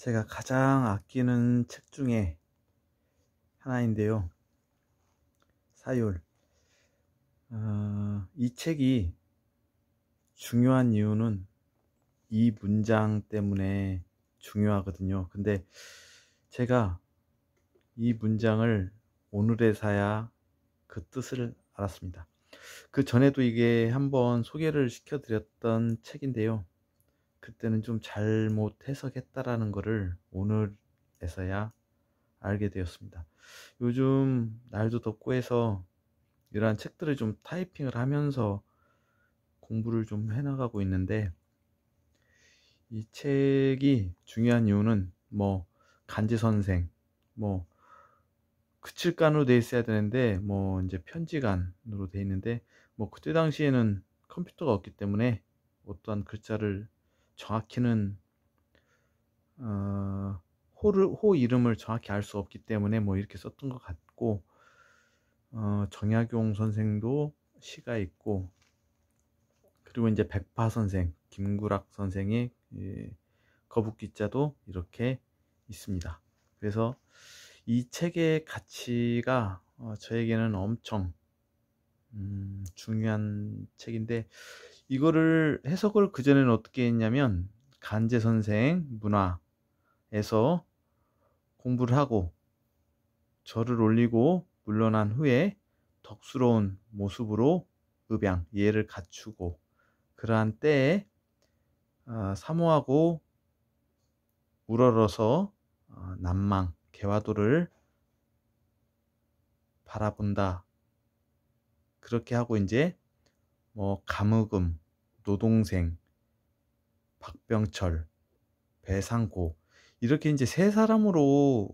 제가 가장 아끼는 책 중에 하나인데요. 사율. 어, 이 책이 중요한 이유는 이 문장 때문에 중요하거든요. 근데 제가 이 문장을 오늘에사야 그 뜻을 알았습니다. 그 전에도 이게 한번 소개를 시켜드렸던 책인데요. 그때는 좀 잘못 해석했다라는 거를 오늘에서야 알게 되었습니다. 요즘 날도 덥고 해서 이러한 책들을 좀 타이핑을 하면서 공부를 좀 해나가고 있는데 이 책이 중요한 이유는 뭐 간지 선생 뭐 그칠간으로 돼 있어야 되는데 뭐 이제 편지간으로 돼 있는데 뭐 그때 당시에는 컴퓨터가 없기 때문에 어떠한 글자를 정확히는 어, 호를 호 이름을 정확히 알 수 없기 때문에 뭐 이렇게 썼던 것 같고 어, 정약용 선생도 시가 있고 그리고 이제 백파 선생 김구락 선생의 예, 거북기자도 이렇게 있습니다. 그래서 이 책의 가치가 어, 저에게는 엄청 음, 중요한 책인데 이거를 해석을 그전에는 어떻게 했냐면 간제 선생 문화에서 공부를 하고 절을 올리고 물러난 후에 덕스러운 모습으로 읍양 예를 갖추고 그러한 때에 아, 사모하고 우러러서 아, 난망 개화도를 바라본다 그렇게 하고 이제 뭐 감흑음 노동생, 박병철, 배상고 이렇게 이제 세 사람으로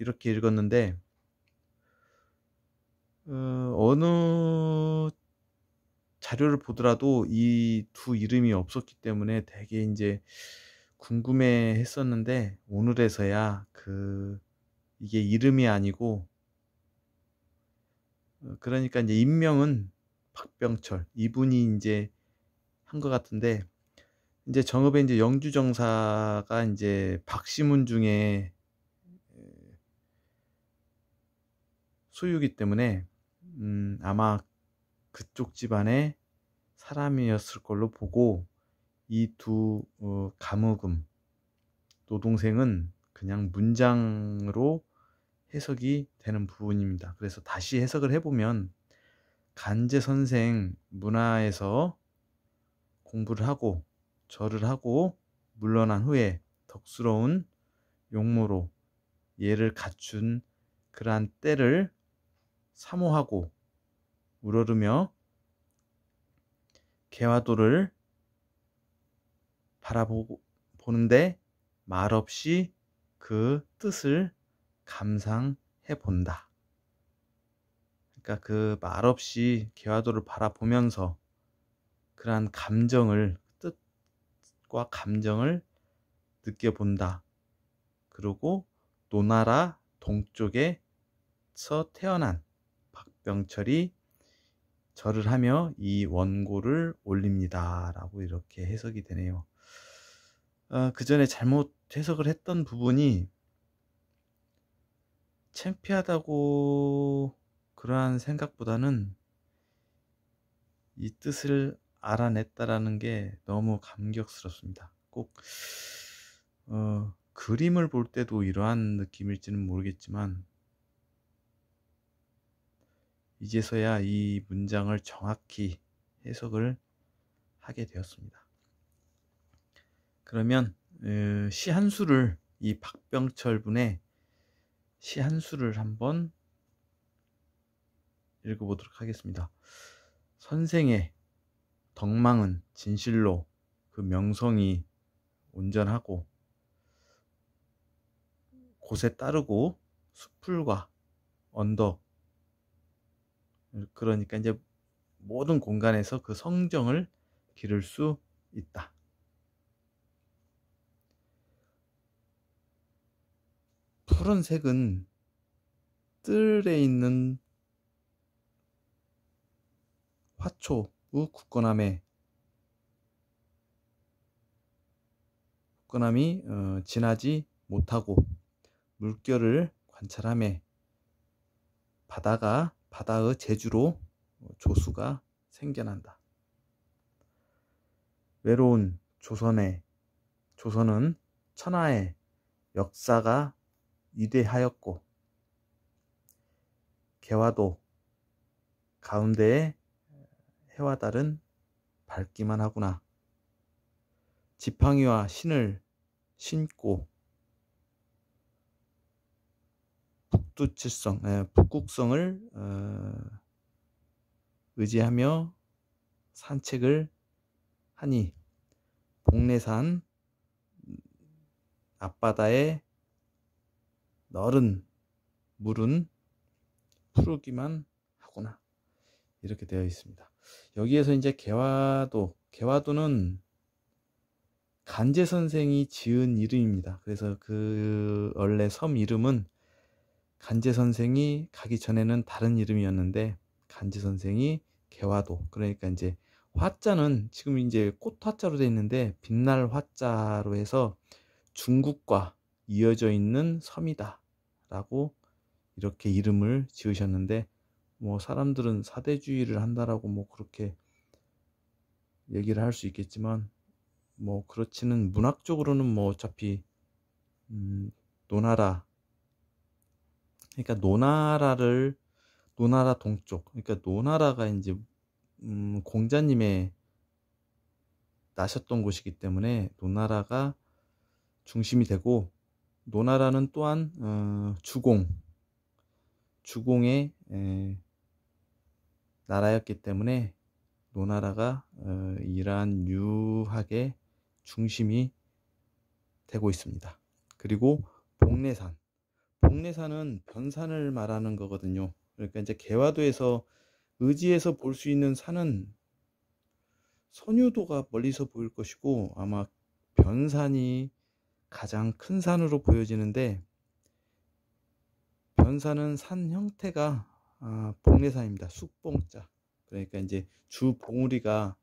이렇게 읽었는데 어, 어느 자료를 보더라도 이 두 이름이 없었기 때문에 되게 이제 궁금해 했었는데 오늘에서야 그 이게 이름이 아니고 어, 그러니까 이제 인명은 박병철 이분이 이제 한것 같은데 이제 정읍에 이제 영주 정사가 이제 박시문 중에 소유기 때문에 음 아마 그쪽 집안의 사람이었을 걸로 보고 이두 어, 감옥음 노동생은 그냥 문장으로 해석이 되는 부분입니다. 그래서 다시 해석을 해보면 간제 선생 문화에서 공부를 하고 절을 하고 물러난 후에 덕스러운 용모로 예를 갖춘 그러한 때를 사모하고 우러르며 개화도를 바라보고 보는데 말없이 그 뜻을 감상해 본다. 그러니까 그 말없이 개화도를 바라보면서 그러한 감정을 뜻과 감정을 느껴본다. 그리고 노나라 동쪽에서 태어난 박병철이 절을 하며 이 원고를 올립니다. 라고 이렇게 해석이 되네요. 어, 그 전에 잘못 해석을 했던 부분이 창피하다고 그러한 생각보다는 이 뜻을 알아냈다라는 게 너무 감격스럽습니다. 꼭 어, 그림을 볼 때도 이러한 느낌일지는 모르겠지만 이제서야 이 문장을 정확히 해석을 하게 되었습니다. 그러면 어, 시한 수를 이 박병철 분의 시 한 수를 한번 읽어보도록 하겠습니다. 선생의 덕망은 진실로 그 명성이 온전하고 곳에 따르고 수풀과 언덕 그러니까 이제 모든 공간에서 그 성정을 기를 수 있다. 푸른색은 뜰에 있는 화초 우 굳건함에 굳건함이 어, 지나지 못하고 물결을 관찰함에 바다가 바다의 제주로 어, 조수가 생겨난다. 외로운 조선의 조선은 천하의 역사가 위대하였고 개화도 가운데에 해와 달은 밝기만 하구나. 지팡이와 신을 신고 북두칠성, 에, 예, 북극성을 어, 의지하며 산책을 하니 복내산 앞바다의 너른 물은 푸르기만 하구나 이렇게 되어 있습니다. 여기에서 이제 개화도, 개화도는 간제 선생이 지은 이름입니다. 그래서 그 원래 섬 이름은 간제 선생이 가기 전에는 다른 이름이었는데 간제 선생이 개화도 그러니까 이제 화자는 지금 이제 꽃 화자로 되어 있는데 빛날 화자로 해서 중국과 이어져 있는 섬이다라고 이렇게 이름을 지으셨는데 뭐 사람들은 사대주의를 한다라고 뭐 그렇게 얘기를 할 수 있겠지만 뭐 그렇지는 문학적으로는 뭐 어차피 음, 노나라 그러니까 노나라를 노나라 동쪽 그러니까 노나라가 이제 음, 공자님의 나셨던 곳이기 때문에 노나라가 중심이 되고 노나라는 또한 어, 주공 주공의 에, 나라였기 때문에 노나라가 어, 이러한 유학의 중심이 되고 있습니다. 그리고 복내산복내산은 변산을 말하는 거거든요. 그러니까 이제 개화도에서 의지에서 볼 수 있는 산은 선유도가 멀리서 보일 것이고 아마 변산이 가장 큰 산으로 보여지는데 변산은 산 형태가 아, 복례사입니다 숙봉자. 그러니까 이제 주 봉우리가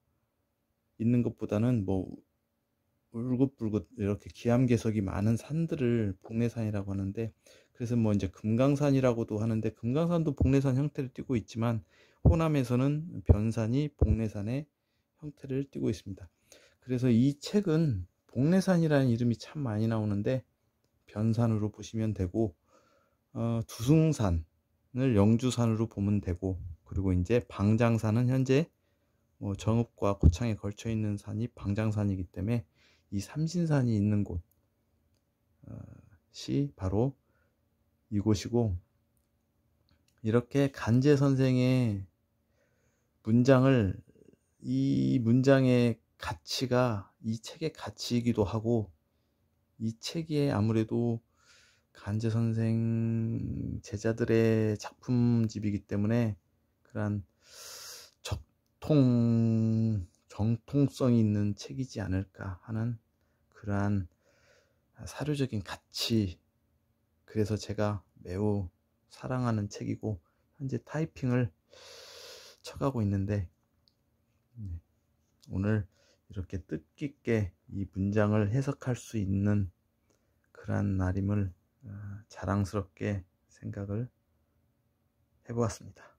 있는 것보다는 뭐 울긋불긋 이렇게 기암괴석이 많은 산들을 복례산이라고 하는데 그래서 뭐 이제 금강산이라고도 하는데 금강산도 복례산 형태를 띠고 있지만 호남에서는 변산이 복례산의 형태를 띠고 있습니다. 그래서 이 책은 복례산이라는 이름이 참 많이 나오는데 변산으로 보시면 되고 어, 두승산 을 영주산으로 보면 되고 그리고 이제 방장산은 현재 뭐 정읍과 고창에 걸쳐 있는 산이 방장산이기 때문에 이 삼신산이 있는 곳이 어, 바로 이곳이고 이렇게 간제 선생의 문장을 이 문장의 가치가 이 책의 가치이기도 하고 이책이 아무래도 간제 선생 제자들의 작품집이기 때문에 그러한 적통 정통성이 있는 책이지 않을까 하는 그러한 사료적인 가치 그래서 제가 매우 사랑하는 책이고 현재 타이핑을 쳐가고 있는데 네, 오늘 이렇게 뜻깊게 이 문장을 해석할 수 있는 그러한 날임을 아, 자랑스럽게 생각을 해보았습니다.